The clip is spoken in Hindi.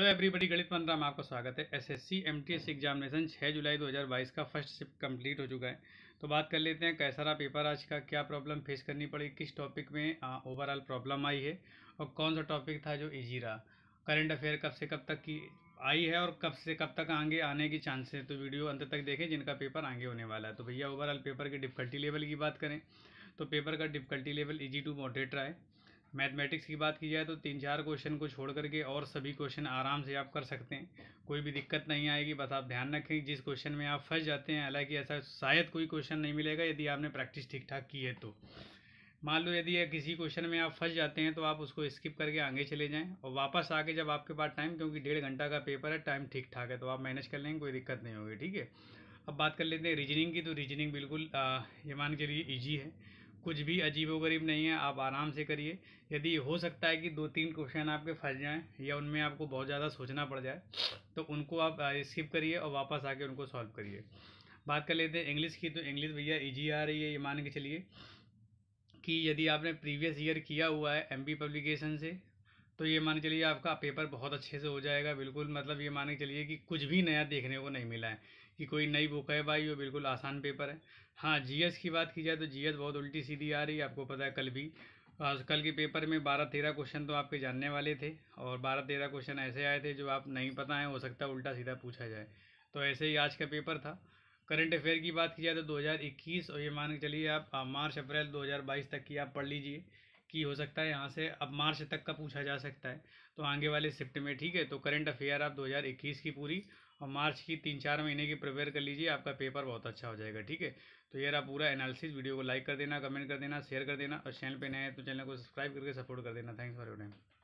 हेलो एवरीबडी गणित मंत्रा में आपका स्वागत है एसएससी एमटीएस एग्जामिनेशन 6 जुलाई 2022 का फर्स्ट शिफ्ट कंप्लीट हो चुका है तो बात कर लेते हैं कैसा रहा पेपर आज का क्या प्रॉब्लम फेस करनी पड़ी किस टॉपिक में ओवरऑल प्रॉब्लम आई है और कौन सा टॉपिक था जो ईजी रहा करंट अफेयर कब से कब तक की आई है और कब से कब तक आगे आने की चांसेस है तो वीडियो अंत तक देखें जिनका पेपर आगे होने वाला है तो भैया ओवरऑल पेपर के डिफिकल्टी लेवल की बात करें तो पेपर का difficulty level easy to moderate रहा है मैथमेटिक्स की बात की जाए तो तीन चार क्वेश्चन को छोड़ करके और सभी क्वेश्चन आराम से आप कर सकते हैं कोई भी दिक्कत नहीं आएगी बस आप ध्यान रखें जिस क्वेश्चन में आप फंस जाते हैं हालांकि ऐसा शायद कोई क्वेश्चन नहीं मिलेगा यदि आपने प्रैक्टिस ठीक ठाक की है तो मान लो यदि किसी क्वेश्चन में आप फंस जाते हैं तो आप उसको स्किप करके आगे चले जाएँ और वापस आके जब आपके पास टाइम क्योंकि डेढ़ घंटा का पेपर है टाइम ठीक ठाक है तो आप मैनेज कर लेंगे कोई दिक्कत नहीं होगी ठीक है अब बात कर लेते हैं रीजनिंग की तो रीजनिंग बिल्कुल ये मान के लिए ईजी है कुछ भी गरीब नहीं है आप आराम से करिए यदि हो सकता है कि दो तीन क्वेश्चन आपके फंस जाएँ या उनमें आपको बहुत ज़्यादा सोचना पड़ जाए तो उनको आप स्किप करिए और वापस आके उनको सॉल्व करिए बात कर लेते हैं इंग्लिश की तो इंग्लिश भैया ईजी आ रही है ये मान के चलिए कि यदि आपने प्रीवियस ईयर किया हुआ है एम पब्लिकेशन से तो ये मान के चलिए आपका पेपर बहुत अच्छे से हो जाएगा बिल्कुल मतलब ये मान के चलिए कि कुछ भी नया देखने को नहीं मिला है कि कोई नई बुक है भाई वो बिल्कुल आसान पेपर है हाँ जीएस की बात की जाए तो जीएस बहुत उल्टी सीधी आ रही है आपको पता है कल भी आज कल के पेपर में बारह तेरह क्वेश्चन तो आपके जानने वाले थे और बारह तेरह क्वेश्चन ऐसे आए थे जो आप नहीं पता है हो सकता है उल्टा सीधा पूछा जाए तो ऐसे ही आज का पेपर था करंट अफेयर की बात की जाए तो 2021 और ये मान के चलिए आप मार्च अप्रैल 2022 तक की आप पढ़ लीजिए कि हो सकता है यहाँ से अब मार्च तक का पूछा जा सकता है तो आगे वाले शिफ्ट में ठीक है तो करंट अफेयर आप 2021 की पूरी और मार्च की तीन चार महीने की प्रिपेयर कर लीजिए आपका पेपर बहुत अच्छा हो जाएगा ठीक है तो ये रहा पूरा एनालिसिस वीडियो को लाइक कर देना कमेंट कर देना शेयर कर देना और चैनल पर नए हैं तो चैनल को सब्सक्राइब करके सपोर्ट कर देना थैंक्स फॉर योर टाइम